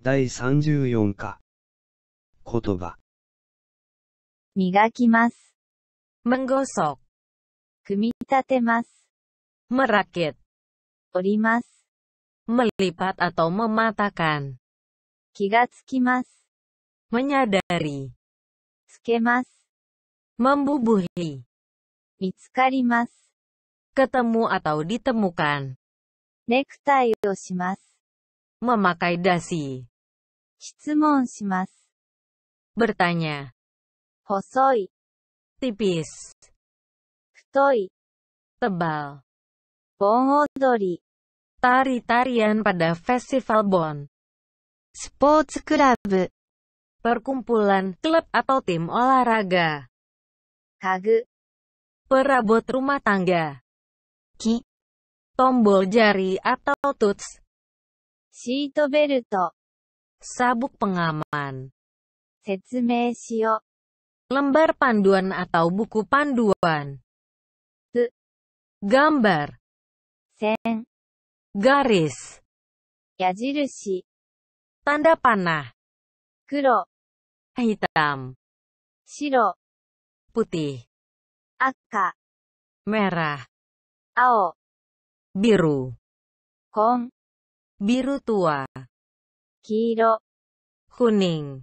第34課。言葉。磨きます。むんごそ。組み立てます。むらけ。おります。むりぱたとむまたかん。気がつきます。むにゃだり。つけます。むんぶぶひ。見つかります。かたむあたをりたむかん。ネクタイをします。memakai dasi. Bertanya. Hosoi tipis. 太い tebal. 盆踊り tari-tarian pada festival Bon. Sports Club. perkumpulan klub atau tim olahraga. Kage perabot rumah tangga. Ki tombol jari atau tuts belt. sabuk pengaman. 説明しよ lembar panduan atau buku panduan. T. Gambar. Sen. Garis. Yajirushi. Tanda panah. Kuro. Hitam. Shiro. Putih. Akka. Merah. Ao. Biru. Kong biru tua, kiro, kuning,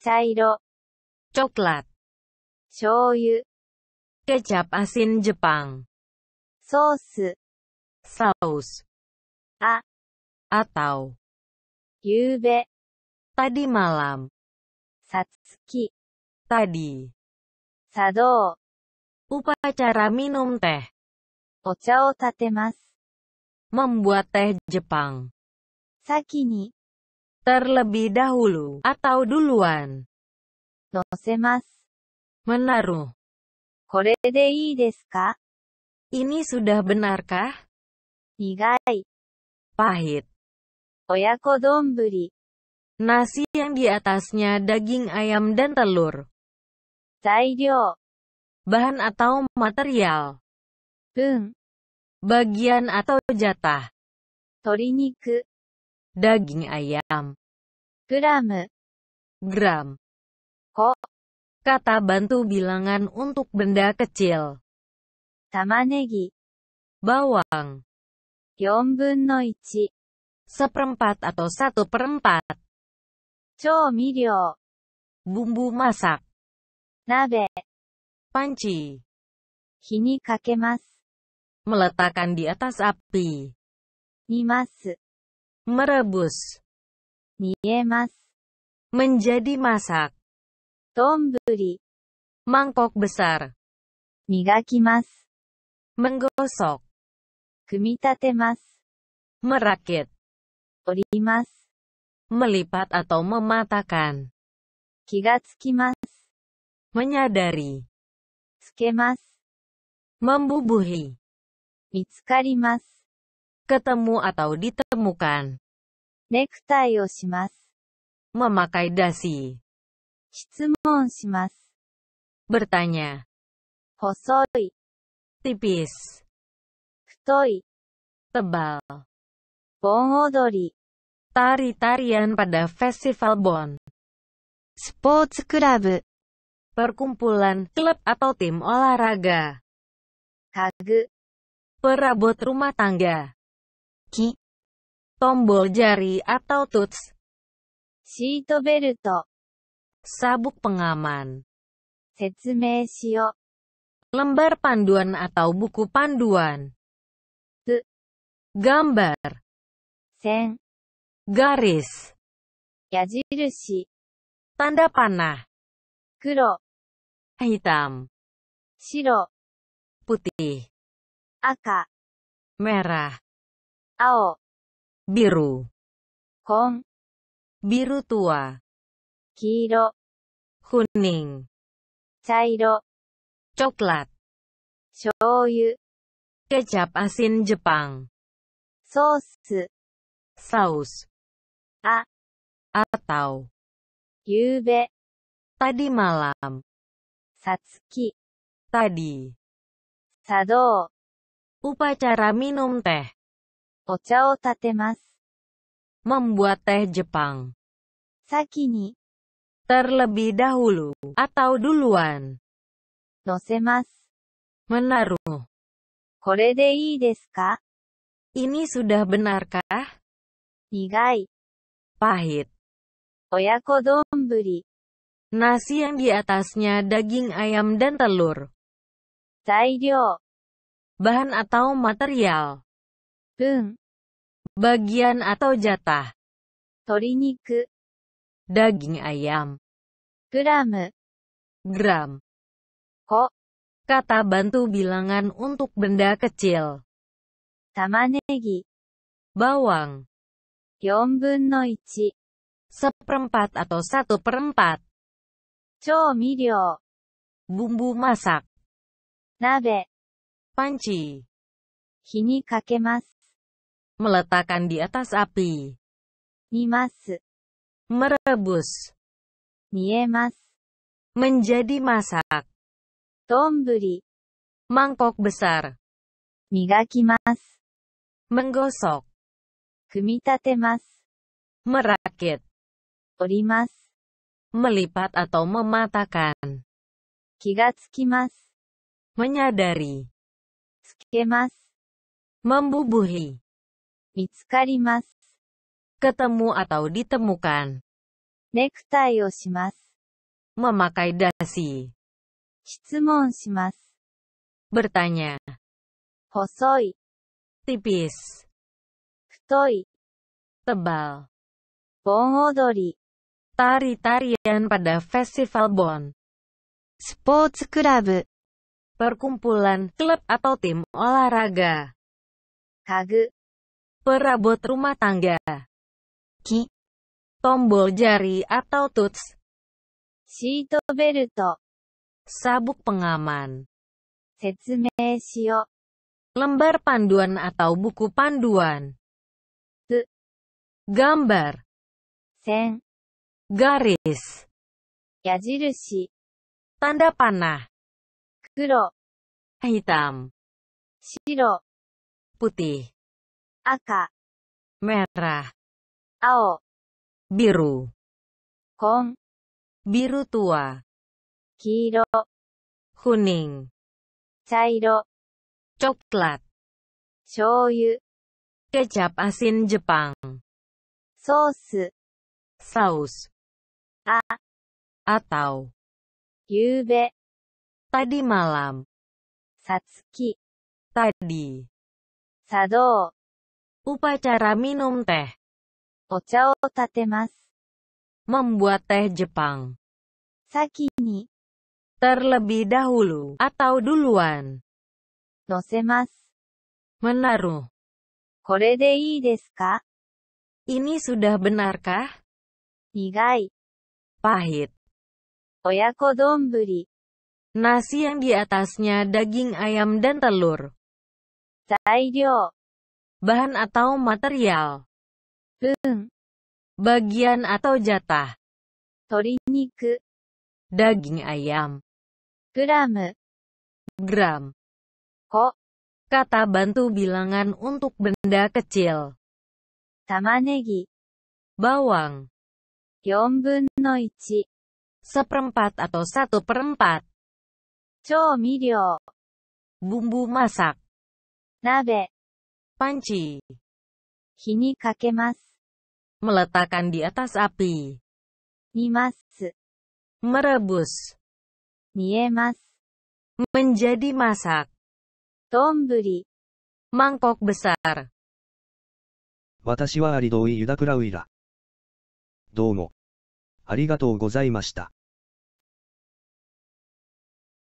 cairo, coklat, shoyu, kecap asin Jepang, sos, saus, a, atau, yube, tadi malam, satsuki, tadi, sado, upacara minum teh, ocha o tatemasu. Membuat teh Jepang. Sakini. Terlebih dahulu atau duluan. Nosemas. Menaruh. Kore de ii desu ka? Ini sudah benarkah? Igai. Pahit. Oyako donburi. Nasi yang di atasnya daging ayam dan telur. Zairyo. Bahan atau material. Bun bagian atau jatah. Toriniku, daging ayam. Gram, gram. Ko, kata bantu bilangan untuk benda kecil. Tamanegi, bawang. 4分の ichi. seperempat atau satu perempat. Chomiryo, bumbu masak. Nabe, panci. Hini kakemasu meletakkan di atas api. Mimasu. Merebus. Miemasu. Menjadi masak. Tonburi. Mangkok besar. Migakimasu. Menggosok. Kumitatemasu. Merakit. Orimasu. Melipat atau mematakan. Kigatsukimasu. Menyadari. Tsukemasu. Membubuhi. Ketemu atau ditemukan. Nektai o shimasu. Memakai dasi. Shitsumon shimasu. Bertanya. Hosoi. Tipis. Futoi. Tebal. Bonodori. Tari-tarian pada festival Bon. Sports Club perkumpulan, klub atau tim olahraga. Kagu, Perabot rumah tangga. Ki. Tombol jari atau tuts. Seat belt. Sabuk pengaman. Setsumei Lembar panduan atau buku panduan. T. Gambar. Sen. Garis. Yajirushi. Tanda panah. Kuro. Hitam. Shiro. Putih. Aka. Merah. Ao. Biru. Kong, Biru tua. Kiro. Kuning. Cairo. Coklat. Shoyu. Kecap asin Jepang. Sos. Saus. A. Atau. Yube. Tadi malam. Satsuki. Tadi. Sado. Upacara minum teh. Ocha o tatemasu. Membuat teh Jepang. Saki ni. Terlebih dahulu atau duluan. Nosemasu. Menaruh. Kore de ii desu ka? Ini sudah benarkah? Nigai. Pahit. Oyako donburi. Nasi yang di atasnya daging ayam dan telur. Zairyo bahan atau material. Bun. Bagian atau jatah. Toriniku. Daging ayam. Gram. Gram. Ko. Kata bantu bilangan untuk benda kecil. Tamanegi. Bawang. 4分の1 seperempat atau satu perempat. Chomiryo. Bumbu masak. Nabe panci. Hini kakemasu. Meletakkan di atas api. Nimasu. Merebus. mas, Menjadi masak. Tomburi. Mangkok besar. Migakimasu. Menggosok. Kumitatemasu. Merakit. Orimasu. Melipat atau mematakan. Kigatsukimasu. Menyadari. Kemas. Membubuhi. Mitsukarimas. Ketemu atau ditemukan. Nektai o shimas. Memakai dasi. Shitsumon shimas. Bertanya. Hosoi. Tipis. Kutoi. Tebal. Bonodori. Tari-tarian pada festival Bon. Sports Club perkumpulan, klub atau tim olahraga. Kage, perabot rumah tangga. Ki, tombol jari atau tuts. Seat belto sabuk pengaman. Setsume shio, lembar panduan atau buku panduan. T, gambar. Sen, garis. Yajirushi, tanda panah kuro hitam Shiro. putih Aka. merah Ao. biru Kon. biru tua Kiro. kuning Chairo. coklat shoyu kecap asin Jepang Sos. saus a atau yube Tadi malam. Satsuki. Tadi. Sado. Upacara minum teh. Ocha o tatemasu. Membuat teh Jepang. Sakini. Terlebih dahulu atau duluan. Nosemasu. Menaruh. Kore de ii desu ka? Ini sudah benarkah? Nigai. Pahit. Oyako donburi nasi yang di atasnya daging ayam dan telur. Saiyo. Bahan atau material. Bun. Bagian atau jatah. Toriniku. Daging ayam. Gram. Gram. Ko. Kata bantu bilangan untuk benda kecil. Tamanegi. Bawang. 4分の1 seperempat atau satu perempat. 調味料。ブンブーマサ。鍋。パンチ。火にかけます。メラタカンディアタスアピ。ー。煮ます。マラブス。煮えます。ムンジェディマサ。トンブリ。マンコクブサー。私はアリドウイユダクラウイラ。どうも。ありがとうございました。